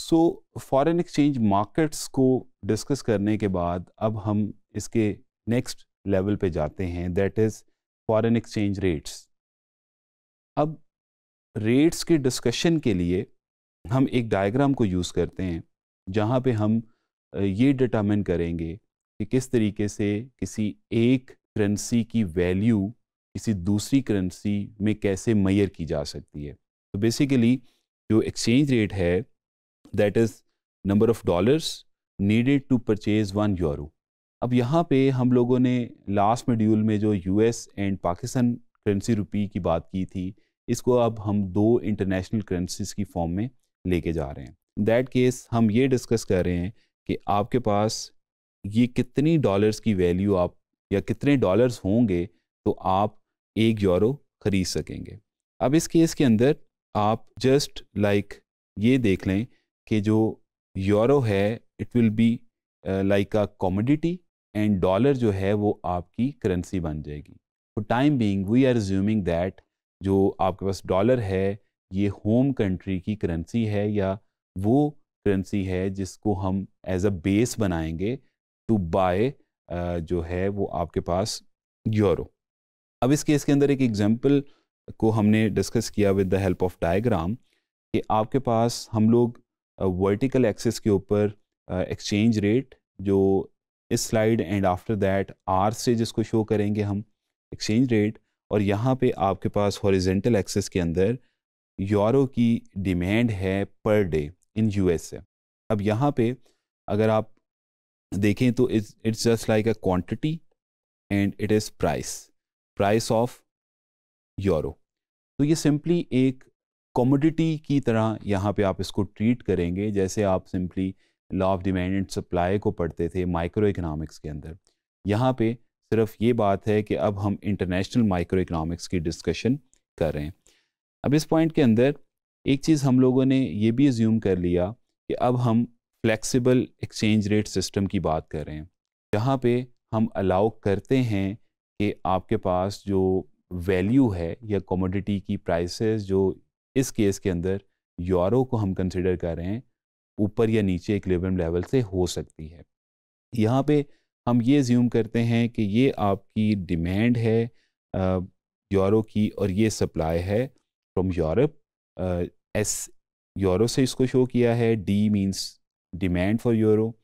सो foreign exchange markets को discuss करने के बाद अब हम इसके नेक्स्ट लेवल पे जाते हैं that is foreign exchange rates अब रेट्स के डिस्कशन के लिए हम एक डायग्राम को यूज़ करते हैं जहाँ पे हम ये डिटरमिन करेंगे कि किस तरीके से किसी एक करेंसी की वैल्यू किसी दूसरी करेंसी में कैसे मैयर की जा सकती है तो बेसिकली जो एक्सचेंज रेट है that is number of dollars needed to purchase one euro अब यहाँ पे हम लोगों ने लास्ट मेड्यूल में जो US and Pakistan currency rupee की बात की थी इसको अब हम दो इंटरनेशनल करेंसीज की फॉर्म में लेके जा रहे हैं दैट केस हम ये डिस्कस कर रहे हैं कि आपके पास ये कितनी डॉलर्स की वैल्यू आप या कितने डॉलर्स होंगे तो आप एक यूरो ख़रीद सकेंगे अब इस केस के अंदर आप जस्ट लाइक like ये देख लें कि जो यूरो है it will be like a commodity and dollar जो है वो आपकी करेंसी बन जाएगी for time being we are assuming that जो आपके पास डॉलर है ये होम कंट्री की करेंसी है या वो करेंसी है जिसको हम एज अ बेस बनाएंगे टू बाय uh, जो है वो आपके पास यूरो अब इस केस के अंदर एक एग्जांपल को हमने डिस्कस किया with the help of diagram कि आपके पास हम लोग वर्टिकल एक्सिस के ऊपर एक्सचेंज रेट जो इस slide and after that R से जिसको शो करेंगे हम एक्सचेंज रेट और यहाँ पे आपके पास हॉरिजेंटल एक्सेस के अंदर यूरो की डिमांड है पर डे इन से अब यहाँ पे अगर आप देखें तो it's it's just like a quantity and it is price price of euro तो ये सिंपली एक कॉमोडिटी की तरह यहाँ पे आप इसको ट्रीट करेंगे जैसे आप simply law of demand and supply को पढ़ते थे माइक्रो इकनॉमिक्स के अंदर यहाँ पे सिर्फ ये बात है कि अब हम इंटरनेशनल माइक्रो इकनॉमिक्स की डिस्कशन कर रहे हैं अब इस पॉइंट के अंदर एक चीज़ हम लोगों ने ये भी एज्यूम कर लिया कि अब हम फ्लैक्सीबल एक्सचेंज रेट सिस्टम की बात कर रहे हैं जहाँ पर हम अलाउ करते हैं कि आपके पास जो वैल्यू है या कॉमोडिटी की प्राइसेस जो इस केस के अंदर यूरो को हम कंसिडर कर रहे हैं ऊपर या नीचे इक्लेबरम लेवल से हो सकती है यहाँ पे हम ये ज्यूम करते हैं कि ये आपकी डिमांड है यूरो की और ये सप्लाई है फ्रॉम यूरोप एस यूरो से इसको शो किया है D means demand for euro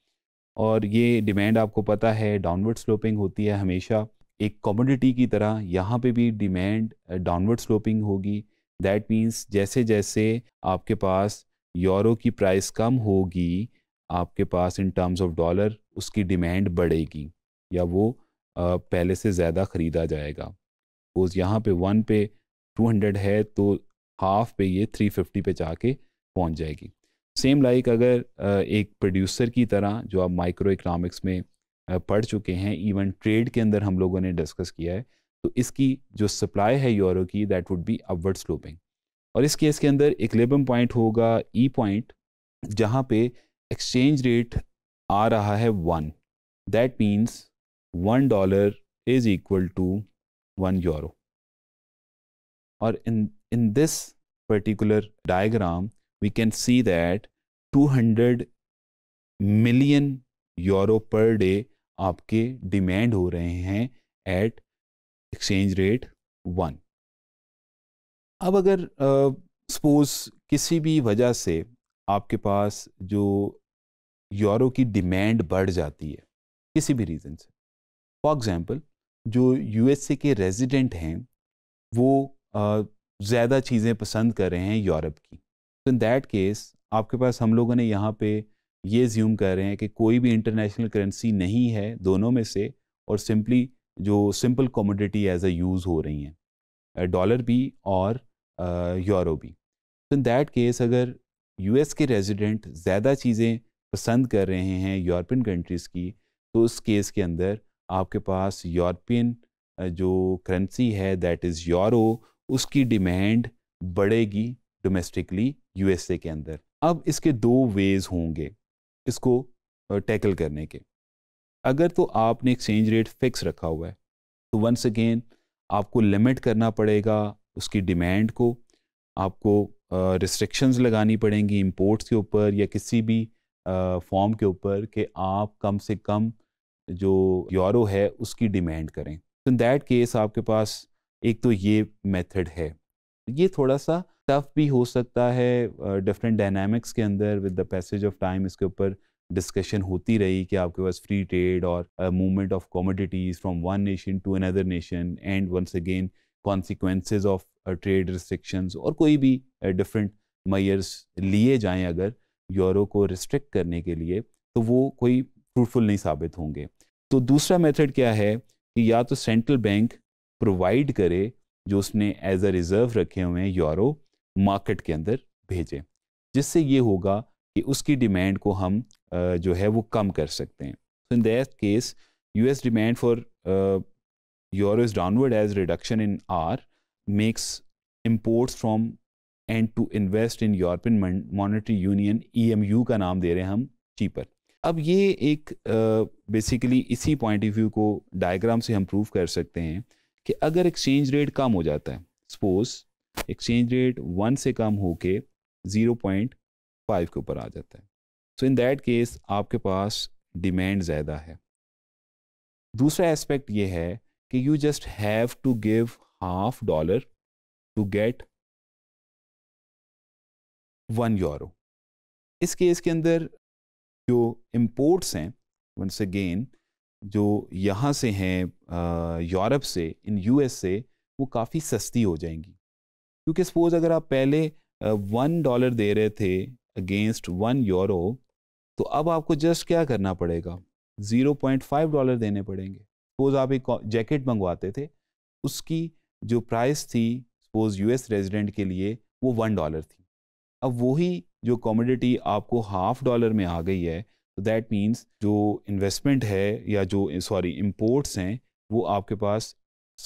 और ये डिमांड आपको पता है डाउनवर्ड स्लोपिंग होती है हमेशा एक कॉमोडिटी की तरह यहाँ पे भी डिमांड डाउनवर्ड स्लोपिंग होगी दैट मीन्स जैसे जैसे आपके पास यूरो की प्राइस कम होगी आपके पास इन टर्म्स ऑफ डॉलर उसकी डिमांड बढ़ेगी या वो पहले से ज़्यादा ख़रीदा जाएगा बोज यहाँ पे वन पे टू हंड्रेड है तो हाफ पे ये थ्री फिफ्टी पे जाके पहुँच जाएगी सेम लाइक अगर एक प्रोड्यूसर की तरह जो आप माइक्रो इकनॉमिक्स में पढ़ चुके हैं इवन ट्रेड के अंदर हम लोगों ने डिस्कस किया है तो इसकी जो सप्लाई है यूरो की that would be upward sloping और इस केस के अंदर एक लेबम पॉइंट होगा ई e पॉइंट जहाँ पे एक्सचेंज रेट आ रहा है one that means one dollar is equal to one euro और in in this particular diagram we can see that 200 million euro per day आपके डिमांड हो रहे हैं एट एक्सचेंज रेट वन अब अगर सपोज किसी भी वजह से आपके पास जो यूरो की डिमांड बढ़ जाती है किसी भी रीज़न से फॉर एग्ज़ाम्पल जो यूएसए के रेजिडेंट हैं वो ज़्यादा चीज़ें पसंद कर रहे हैं यूरोप की तो इन दैट केस आपके पास हम लोगों ने यहाँ पे ये ज्यूम कर रहे हैं कि कोई भी इंटरनेशनल करेंसी नहीं है दोनों में से और सिंपली जो simple commodity as a use हो रही हैं डॉलर भी और यूरो भी तो इन दैट केस अगर यूएस के रेजिडेंट ज़्यादा चीज़ें पसंद कर रहे हैं यूरोपियन कंट्रीज़ की तो उस केस के अंदर आपके पास यूरोपियन जो करेंसी है दैट इज़ यूरो उसकी डिमांड बढ़ेगी डोमेस्टिकली यूएसए के अंदर अब इसके दो वेज़ होंगे इसको टैकल करने के अगर तो आपने एक्सचेंज रेट फिक्स रखा हुआ है तो वंस अगेन आपको लिमिट करना पड़ेगा उसकी डिमांड को आपको रिस्ट्रिक्शंस uh, लगानी पड़ेंगी इंपोर्ट्स के ऊपर या किसी भी फॉर्म uh, के ऊपर कि आप कम से कम जो यूरो है उसकी डिमांड करें तो इन दैट केस आपके पास एक तो ये मेथड है ये थोड़ा सा टफ भी हो सकता है डिफरेंट uh, डायनामिक्स के अंदर with the passage of time इसके ऊपर डिस्कशन होती रही कि आपके पास फ्री ट्रेड और movement of commodities from one nation to another nation and once again consequences of trade restrictions और कोई भी डिफरेंट uh, मयर्स लिए जाएं अगर यूरो को रिस्ट्रिक्ट करने के लिए तो वो कोई फ्रूटफुल नहीं साबित होंगे तो दूसरा मेथड क्या है कि या तो सेंट्रल बैंक प्रोवाइड करे जो उसने एज अ रिज़र्व रखे हुए हैं यूरो मार्केट के अंदर भेजें जिससे ये होगा कि उसकी डिमांड को हम जो है वो कम कर सकते हैं so in that case U S demand for your is downward as reduction in R makes imports from and to invest in European monetary union E M U का नाम दे रहे हैं हम चीपर अब ये एक बेसिकली uh, इसी point of view को डायग्राम से हम प्रूव कर सकते हैं कि अगर एक्सचेंज रेट कम हो जाता है सपोज एक्सचेंज रेट वन से कम होके ज़ीरो पॉइंट फाइव के ऊपर आ जाता है सो इन दैट केस आपके पास डिमांड ज़्यादा है दूसरा एस्पेक्ट ये है कि you just have to give half dollar to get one euro इस केस के अंदर जो इम्पोर्ट्स हैं वंस अगेन जो यहाँ से हैं यूरोप से इन यूएस से वो काफ़ी सस्ती हो जाएंगी क्योंकि सपोज़ अगर आप पहले वन डॉलर दे रहे थे अगेंस्ट वन यूरो तो अब आपको जस्ट क्या करना पड़ेगा 0.5 डॉलर देने पड़ेंगे सपोज आप एक जैकेट मंगवाते थे उसकी जो प्राइस थी सपोज यूएस रेजिडेंट के लिए वो वन डॉलर थी अब वही जो कॉमोडिटी आपको हाफ डॉलर में आ गई है तो दैट मीन्स जो इन्वेस्टमेंट है या जो सॉरी इम्पोर्ट्स हैं वो आपके पास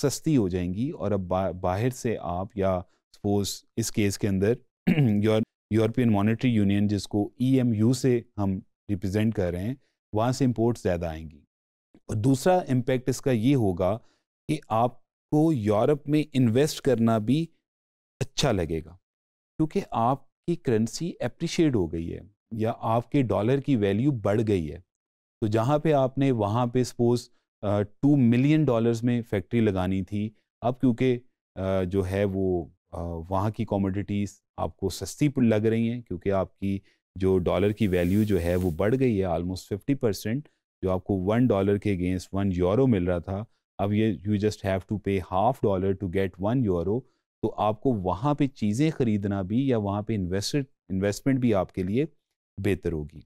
सस्ती हो जाएंगी और अब बा, बाहर से आप या सपोज इस केस के अंदर योर यूरोपियन मॉनेटरी यूनियन जिसको ई e से हम रिप्रेजेंट कर रहे हैं वहाँ से इम्पोर्ट्स ज़्यादा आएंगी और दूसरा इम्पैक्ट इसका ये होगा कि आपको यूरोप में इन्वेस्ट करना भी अच्छा लगेगा क्योंकि आपकी करेंसी अप्रिशिएट हो गई है या आपके डॉलर की वैल्यू बढ़ गई है तो जहाँ पे आपने वहाँ पे सपोज टू मिलियन डॉलर्स में फैक्ट्री लगानी थी अब क्योंकि जो है वो वहाँ की कॉमोडिटीज़ आपको सस्ती लग रही हैं क्योंकि आपकी जो डॉलर की वैल्यू जो है वो बढ़ गई है ऑलमोस्ट फिफ्टी परसेंट जो आपको वन डॉलर के अगेंस्ट वन यूरो मिल रहा था अब ये you just have to pay half dollar to get one euro तो आपको वहाँ पे चीज़ें ख़रीदना भी या वहाँ पे इन्वेस्ट इन्वेस्टमेंट भी आपके लिए बेहतर होगी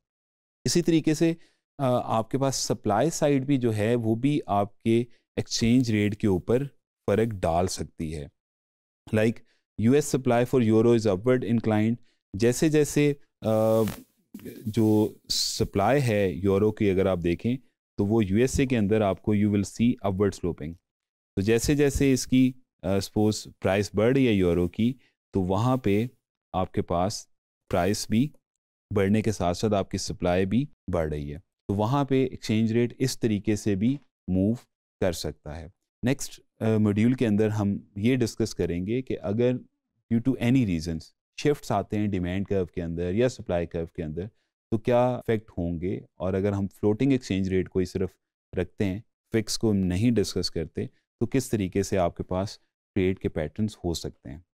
इसी तरीके से आपके पास सप्लाई साइड भी जो है वो भी आपके एक्सचेंज रेट के ऊपर फ़र्क डाल सकती है like like, US supply for euro is upward inclined जैसे जैसे जो सप्लाई है यूरो की अगर आप देखें तो वो यूएसए के अंदर आपको you will see upward sloping तो जैसे जैसे इसकी सपोज प्राइस बढ़ रही है यूरो की तो वहाँ पे आपके पास प्राइस भी बढ़ने के साथ साथ आपकी सप्लाई भी बढ़ रही है तो वहाँ पे एक्सचेंज रेट इस तरीके से भी मूव कर सकता है नेक्स्ट मॉड्यूल के अंदर हम ये डिस्कस करेंगे कि अगर due to any reason shift आते हैं डिमांड कर्व के अंदर या सप्लाई कर्व के अंदर तो क्या इफेक्ट होंगे और अगर हम फ्लोटिंग एक्सचेंज रेट को ही सिर्फ रखते हैं फिक्स को नहीं डिस्कस करते तो किस तरीके से आपके पास ट्रेड के पैटर्न्स हो सकते हैं